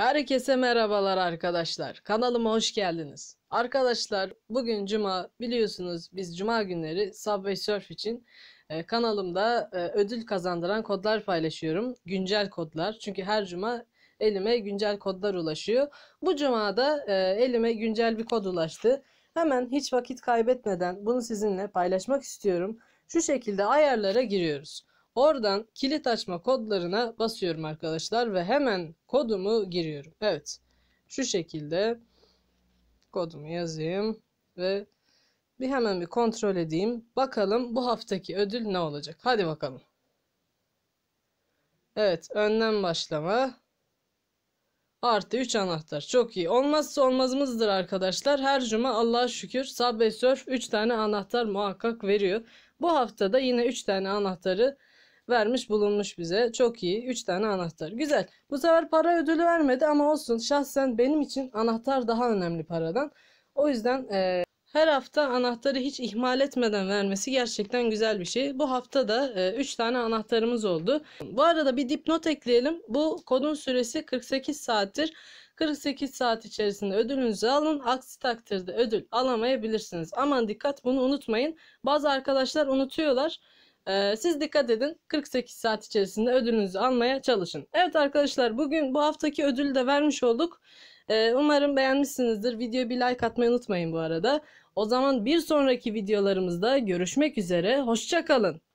Herkese merhabalar arkadaşlar. Kanalıma hoş geldiniz. Arkadaşlar bugün cuma biliyorsunuz biz cuma günleri Subway Surf için e, kanalımda e, ödül kazandıran kodlar paylaşıyorum. Güncel kodlar. Çünkü her cuma elime güncel kodlar ulaşıyor. Bu cumada e, elime güncel bir kod ulaştı. Hemen hiç vakit kaybetmeden bunu sizinle paylaşmak istiyorum. Şu şekilde ayarlara giriyoruz. Oradan kilit açma kodlarına basıyorum arkadaşlar ve hemen kodumu giriyorum. Evet şu şekilde kodumu yazayım ve bir hemen bir kontrol edeyim. Bakalım bu haftaki ödül ne olacak? Hadi bakalım. Evet önden başlama. Artı 3 anahtar. Çok iyi. Olmazsa olmazımızdır arkadaşlar. Her cuma Allah'a şükür Subway Surf 3 tane anahtar muhakkak veriyor. Bu hafta da yine 3 tane anahtarı vermiş bulunmuş bize. Çok iyi. 3 tane anahtar. Güzel. Bu sefer para ödülü vermedi ama olsun. Şahsen benim için anahtar daha önemli paradan. O yüzden e, her hafta anahtarı hiç ihmal etmeden vermesi gerçekten güzel bir şey. Bu hafta da 3 e, tane anahtarımız oldu. Bu arada bir dipnot ekleyelim. Bu kodun süresi 48 saattir. 48 saat içerisinde ödülünüzü alın. Aksi takdirde ödül alamayabilirsiniz. Aman dikkat bunu unutmayın. Bazı arkadaşlar unutuyorlar. Ee, siz dikkat edin 48 saat içerisinde ödülünüzü almaya çalışın. Evet arkadaşlar bugün bu haftaki ödülü de vermiş olduk. Ee, umarım beğenmişsinizdir. Videoya bir like atmayı unutmayın bu arada. O zaman bir sonraki videolarımızda görüşmek üzere. Hoşçakalın.